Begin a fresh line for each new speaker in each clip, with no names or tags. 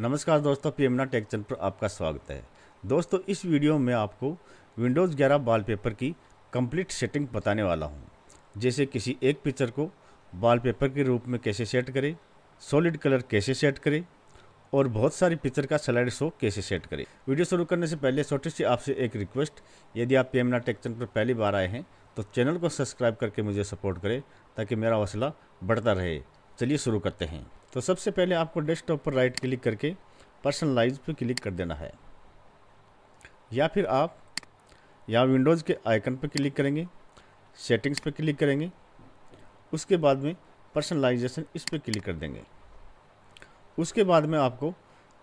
नमस्कार दोस्तों पीएमना take channel पर आपका स्वागत है दोस्तों इस वीडियो में आपको विंडोज़ 11 वॉलपेपर की कंप्लीट सेटिंग बताने वाला हूं जैसे किसी एक पिक्चर को वॉलपेपर के रूप में कैसे सेट करें सॉलिड कलर कैसे सेट करें और बहुत सारी पिक्चर का स्लाइड शो कैसे सेट करें वीडियो शुरू करने से पहले छोटी सी आपसे एक रिक्वेस्ट यदि आप पीएमना टेक चैनल पर पहली बार आए हैं तो चैनल को सब्सक्राइब करके मुझे सपोर्ट करें ताकि मेरा हौसला बढ़ता रहे चलिए शुरू करते हैं तो सबसे पहले आपको डेस्कटॉप पर राइट क्लिक करके पर्सनलाइज पर क्लिक कर देना है या फिर आप यहाँ विंडोज़ के आइकन पर क्लिक करेंगे सेटिंग्स पर क्लिक करेंगे उसके बाद में पर्सनलाइजेशन इस पर क्लिक कर देंगे उसके बाद में आपको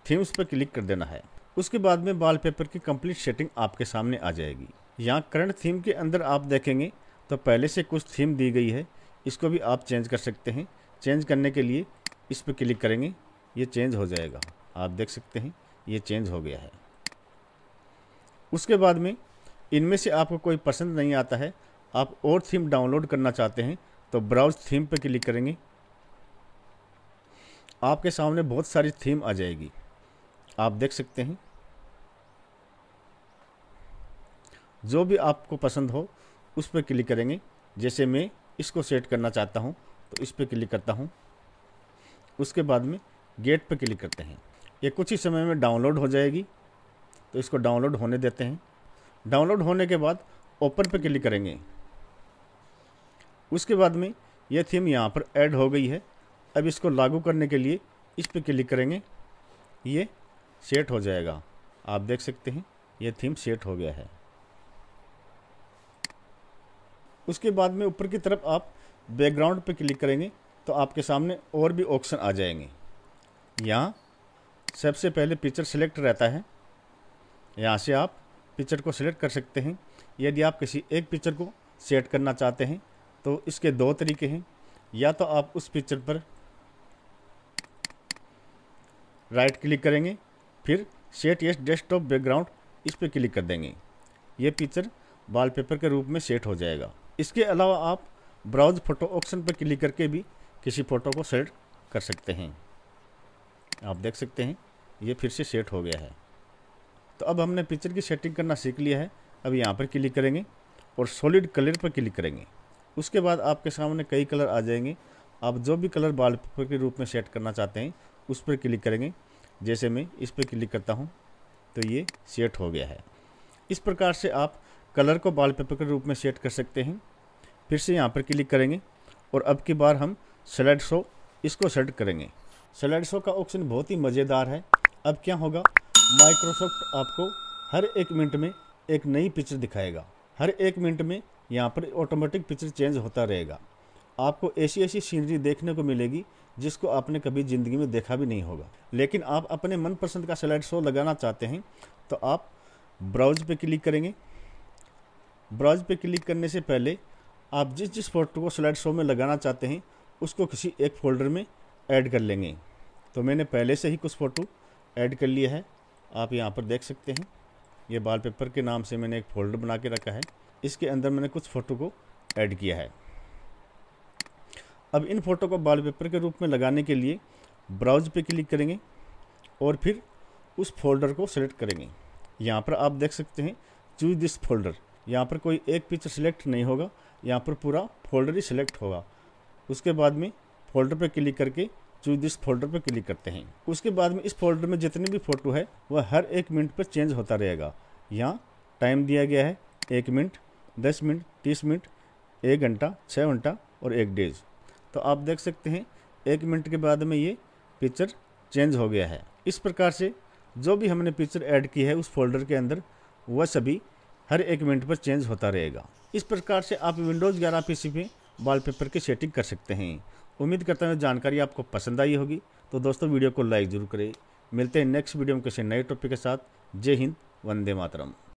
थीम्स पर क्लिक कर देना है उसके बाद में वॉलपेपर की कंप्लीट सेटिंग आपके सामने आ जाएगी यहाँ करंट थीम के अंदर आप देखेंगे तो पहले से कुछ थीम दी गई है इसको भी आप चेंज कर सकते हैं चेंज करने के लिए इस पर क्लिक करेंगे ये चेंज हो जाएगा आप देख सकते हैं ये चेंज हो गया है उसके बाद में इनमें से आपको कोई पसंद नहीं आता है आप और थीम डाउनलोड करना चाहते हैं तो ब्राउज थीम पर क्लिक करेंगे आपके सामने बहुत सारी थीम आ जाएगी आप देख सकते हैं जो भी आपको पसंद हो उस पर क्लिक करेंगे जैसे मैं इसको सेट करना चाहता हूं तो इस पर क्लिक करता हूं उसके बाद में गेट पर क्लिक करते हैं ये कुछ ही समय में डाउनलोड हो जाएगी तो इसको डाउनलोड होने देते हैं डाउनलोड होने के बाद ओपन पर क्लिक करेंगे उसके बाद में यह थीम यहाँ पर ऐड हो गई है अब इसको लागू करने के लिए इस पर क्लिक करेंगे ये सेट हो जाएगा आप देख सकते हैं यह थीम सेट हो गया है उसके बाद में ऊपर की तरफ आप बैकग्राउंड पर क्लिक करेंगे तो आपके सामने और भी ऑप्शन आ जाएंगे यहाँ सबसे पहले पिक्चर सेलेक्ट रहता है यहाँ से आप पिक्चर को सिलेक्ट कर सकते हैं यदि आप किसी एक पिक्चर को सेट करना चाहते हैं तो इसके दो तरीके हैं या तो आप उस पिक्चर पर राइट क्लिक करेंगे फिर सेट यस डेस्कटॉप बैकग्राउंड इस पर क्लिक कर देंगे ये पिक्चर वॉलपेपर के रूप में सेट हो जाएगा इसके अलावा आप ब्राउज फोटो ऑप्शन पर क्लिक करके भी किसी फ़ोटो को सेट कर सकते हैं आप देख सकते हैं ये फिर से सेट हो गया है तो अब हमने पिक्चर की सेटिंग करना सीख लिया है अब यहाँ पर क्लिक करेंगे और सॉलिड कलर पर क्लिक करेंगे उसके बाद आपके सामने कई कलर आ जाएंगे आप जो भी कलर बाल के रूप में सेट करना चाहते हैं उस पर क्लिक करेंगे जैसे मैं इस पर क्लिक करता हूँ तो ये सेट हो गया है इस प्रकार से आप कलर को बाल के रूप में सेट कर सकते हैं फिर से यहाँ पर क्लिक करेंगे और अब की बार हम सेलेक्ट शो इसको सेलेक्ट करेंगे सेलेक्ट शो का ऑप्शन बहुत ही मज़ेदार है अब क्या होगा माइक्रोसॉफ्ट आपको हर एक मिनट में एक नई पिक्चर दिखाएगा हर एक मिनट में यहाँ पर ऑटोमेटिक पिक्चर चेंज होता रहेगा आपको ऐसी ऐसी सीनरी देखने को मिलेगी जिसको आपने कभी ज़िंदगी में देखा भी नहीं होगा लेकिन आप अपने मनपसंद का सेलेड शो लगाना चाहते हैं तो आप ब्राउज पे क्लिक करेंगे ब्राउज पे क्लिक करने से पहले आप जिस जिस फोटो को स्लाइड शो में लगाना चाहते हैं उसको किसी एक फोल्डर में ऐड कर लेंगे तो मैंने पहले से ही कुछ फ़ोटो ऐड कर लिया है आप यहाँ पर देख सकते हैं ये वॉलपेपर के नाम से मैंने एक फ़ोल्डर बना के रखा है इसके अंदर मैंने कुछ फ़ोटो को ऐड किया है अब इन फ़ोटो को वॉलपेपर के रूप में लगाने के लिए ब्राउज पे क्लिक करेंगे और फिर उस फोल्डर को सिलेक्ट करेंगे यहाँ पर आप देख सकते हैं चूज दिस फोल्डर यहाँ पर कोई एक पिक्चर सिलेक्ट नहीं होगा यहाँ पर पूरा फोल्डर ही सिलेक्ट होगा उसके बाद में फोल्डर पर क्लिक करके चूज दिस फोल्डर पर क्लिक करते हैं उसके बाद में इस फोल्डर में जितनी भी फ़ोटो है वह हर एक मिनट पर चेंज होता रहेगा यहाँ टाइम दिया गया है एक मिनट दस मिनट तीस मिनट एक घंटा छः घंटा और एक डेज तो आप देख सकते हैं एक मिनट के बाद में ये पिक्चर चेंज हो गया है इस प्रकार से जो भी हमने पिक्चर ऐड की है उस फोल्डर के अंदर वह सभी हर एक मिनट पर चेंज होता रहेगा इस प्रकार से आप विंडोज़ ग्यारह पी सी वॉलपेपर की सेटिंग कर सकते हैं उम्मीद करता हूँ जानकारी आपको पसंद आई होगी तो दोस्तों वीडियो को लाइक ज़रूर करें मिलते हैं नेक्स्ट वीडियो में किसी नए टॉपिक के साथ जय हिंद वंदे मातरम